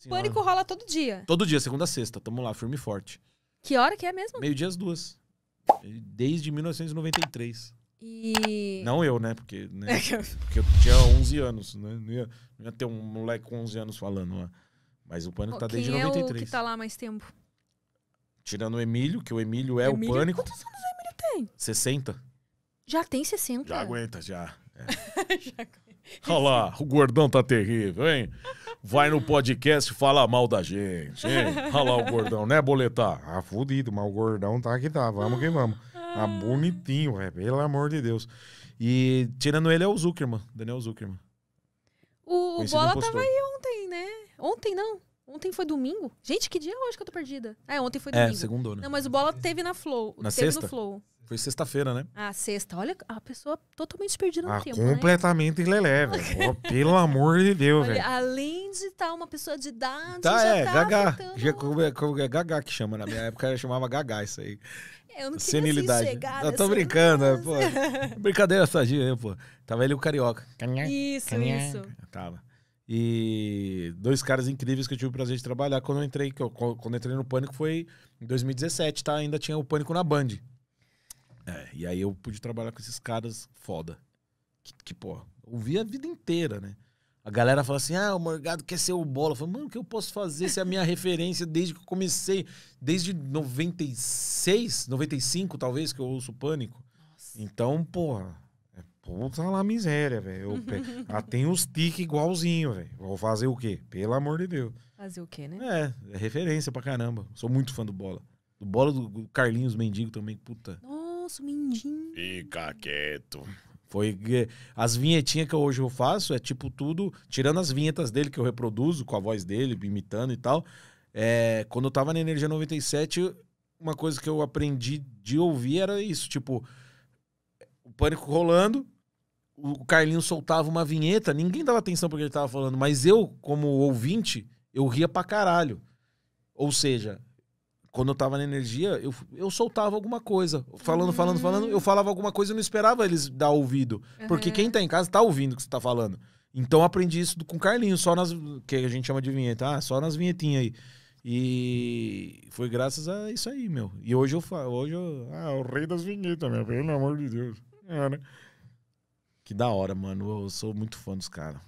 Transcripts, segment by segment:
Senhora. Pânico rola todo dia. Todo dia, segunda a sexta. Tamo lá, firme e forte. Que hora que é mesmo? Meio-dia às duas. Desde 1993. E. Não eu, né? Porque, né? É Porque eu tinha 11 anos, né? Não ia, não ia ter um moleque com 11 anos falando lá. Mas o Pânico Pô, tá desde quem 93. É o que tá lá mais tempo? Tirando o Emílio, que o Emílio é Emílio? o Pânico. Quantos anos o Emílio tem? 60. Já tem 60? Já aguenta, já. É. já aguenta. Olha lá, o gordão tá terrível, hein? Vai no podcast fala mal da gente, hein? Olha lá o gordão, né, boletar? Ah, fudido, mas o gordão tá que tá, vamos que vamos. Tá bonitinho, véio, pelo amor de Deus. E tirando ele é o Zuckerman, Daniel Zuckerman. O, o Bola tava aí ontem, né? Ontem não. Ontem foi domingo? Gente, que dia é hoje que eu tô perdida? É, ontem foi é, domingo. É, segundo, né? Não, mas o Bola teve na Flow. Na teve sexta? no Flow. Foi sexta-feira, né? Ah, sexta. Olha, a pessoa totalmente perdida no ah, tempo. Né? Completamente né? lelé, velho. Pelo amor de Deus, velho. Além de estar tá uma pessoa de idade. Tá, é, tá Gagá. Já, é, gaga que chama. Né? Na minha época chamava gaga isso aí. eu não Senilidade. Chegar eu tô brincando, né, pô. Brincadeira sadia, né, pô. Tava ele o carioca. Isso, isso. Tava. E dois caras incríveis que eu tive o prazer de trabalhar quando eu entrei, eu, quando eu entrei no Pânico foi em 2017, tá? Ainda tinha o Pânico na Band. É, e aí eu pude trabalhar com esses caras foda. Que, que porra, ouvi a vida inteira, né? A galera fala assim: ah, o Morgado quer ser o bola. Eu falo, mano, o que eu posso fazer se é a minha referência desde que eu comecei? Desde 96, 95, talvez, que eu ouço o pânico. Nossa. Então, porra, Puta lá miséria, velho. ah, tem uns tiques igualzinho, velho. Vou fazer o quê? Pelo amor de Deus. Fazer o quê, né? É, é referência pra caramba. Sou muito fã do Bola. Do Bola do Carlinhos Mendigo também, puta. Nossa, Mendinho, Fica quieto. Foi as vinhetinhas que hoje eu faço é tipo tudo, tirando as vinhetas dele que eu reproduzo com a voz dele, imitando e tal. É, quando eu tava na Energia 97, uma coisa que eu aprendi de ouvir era isso, tipo, o pânico rolando, o Carlinho soltava uma vinheta, ninguém dava atenção porque ele tava falando, mas eu, como ouvinte, eu ria pra caralho. Ou seja, quando eu tava na energia, eu, eu soltava alguma coisa. Falando, falando, hum. falando, eu falava alguma coisa e não esperava eles dar ouvido. Uhum. Porque quem tá em casa tá ouvindo o que você tá falando. Então aprendi isso com o Carlinho, só nas. que a gente chama de vinheta, ah, só nas vinhetinhas aí. E foi graças a isso aí, meu. E hoje eu falo, hoje eu. Ah, o rei das vinhetas, meu, pelo amor de Deus. É, né? Que da hora, mano. Eu sou muito fã dos caras.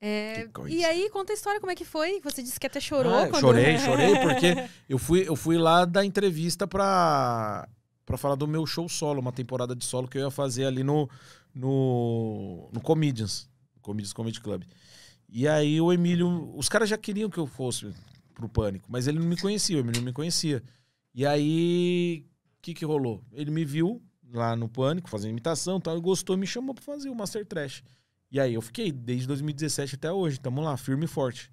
É, e aí, conta a história, como é que foi? Você disse que até chorou. Ah, quando... Chorei, chorei, porque eu fui, eu fui lá dar entrevista pra, pra falar do meu show solo, uma temporada de solo que eu ia fazer ali no, no, no Comedians, Comedians Comedy Club. E aí o Emílio, os caras já queriam que eu fosse pro Pânico, mas ele não me conhecia, o Emílio não me conhecia. E aí, o que que rolou? Ele me viu, lá no Pânico, fazendo imitação e tal, e gostou me chamou pra fazer o Master Trash. E aí eu fiquei desde 2017 até hoje, tamo lá, firme e forte.